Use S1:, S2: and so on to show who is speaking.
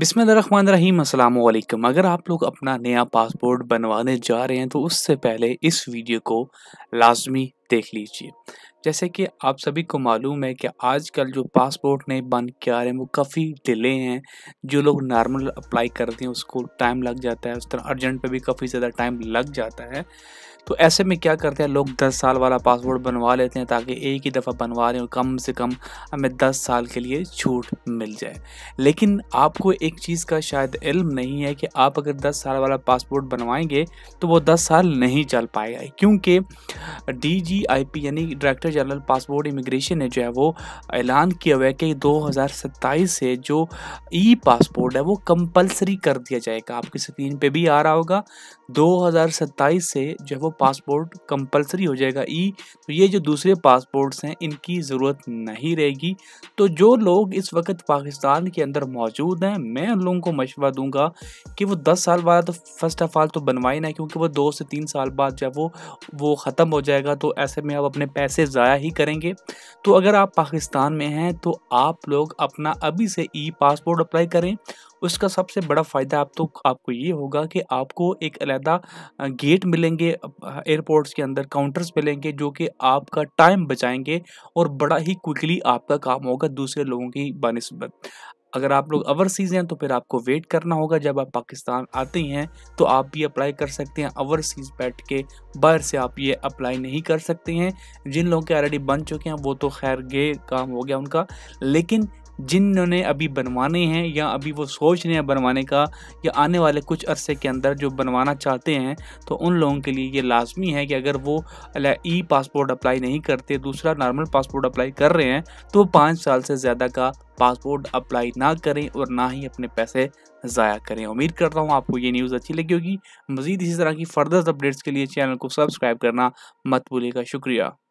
S1: बिसमीम अल्लाम अगर आप लोग अपना नया पासपोर्ट बनवाने जा रहे हैं तो उससे पहले इस वीडियो को लाजमी देख लीजिए जैसे कि आप सभी को मालूम है कि आजकल जो पासपोर्ट नए बन के आ रहे हैं वो काफ़ी डिले हैं जो लोग नॉर्मल अप्लाई करते हैं उसको टाइम लग जाता है उस तरह अर्जेंट पे भी काफ़ी ज़्यादा टाइम लग जाता है तो ऐसे में क्या करते हैं लोग 10 साल वाला पासपोर्ट बनवा लेते हैं ताकि एक ही दफ़ा बनवा लें और कम से कम हमें 10 साल के लिए छूट मिल जाए लेकिन आपको एक चीज़ का शायद इल्म नहीं है कि आप अगर 10 साल वाला पासपोर्ट बनवाएंगे तो वो 10 साल नहीं चल पाएगा क्योंकि डी डीआईपी यानी डायरेक्टर जनरल पासपोर्ट इमिग्रेशन ने जो है वो ऐलान किया हुआ है कि दो से जो ई पासपोर्ट है वो कंपलसरी कर दिया जाएगा आपकी स्क्रीन पे भी आ रहा होगा 2027 से जो है वो पासपोर्ट कंपलसरी हो जाएगा ई तो ये जो दूसरे पासपोर्ट्स हैं इनकी ज़रूरत नहीं रहेगी तो जो लोग इस वक्त पाकिस्तान के अंदर मौजूद हैं मैं उन लोगों को मशवरा दूंगा कि वो 10 साल बाद तो फर्स्ट ऑफ ऑल तो बनवाए ना क्योंकि वो दो से तीन साल बाद जब वो वो ख़त्म हो जाएगा तो ऐसे में आप अपने पैसे ज़ाया ही करेंगे तो अगर आप पाकिस्तान में हैं तो आप लोग अपना अभी से ई पासपोर्ट अप्लाई करें उसका सबसे बड़ा फ़ायदा आप तो आपको ये होगा कि आपको एक अलहदा गेट मिलेंगे एयरपोर्ट्स के अंदर काउंटर्स मिलेंगे जो कि आपका टाइम बचाएंगे और बड़ा ही क्विकली आपका काम होगा दूसरे लोगों की बनस्बत अगर आप लोग ओवरसीज हैं तो फिर आपको वेट करना होगा जब आप पाकिस्तान आते हैं तो आप भी अप्लाई कर सकते हैं ओवरसीज बैठ के बाहर से आप ये अप्लाई नहीं कर सकते हैं जिन लोगों के ऑलरेडी बन चुके हैं वो तो खैर गए काम हो गया उनका लेकिन जिन्होंने अभी बनवाने हैं या अभी वो सोच रहे हैं बनवाने का या आने वाले कुछ अरसे के अंदर जो बनवाना चाहते हैं तो उन लोगों के लिए ये लाजमी है कि अगर वो ई पासपोर्ट अप्लाई नहीं करते दूसरा नॉर्मल पासपोर्ट अप्लाई कर रहे हैं तो पाँच साल से ज़्यादा का पासपोर्ट अप्लाई ना करें और ना ही अपने पैसे ज़ाया करें उम्मीद करता हूँ आपको ये न्यूज़ अच्छी लगी होगी मज़ीद इसी तरह की फर्दर अपडेट्स के लिए चैनल को सब्सक्राइब करना मत भूलिएगा शुक्रिया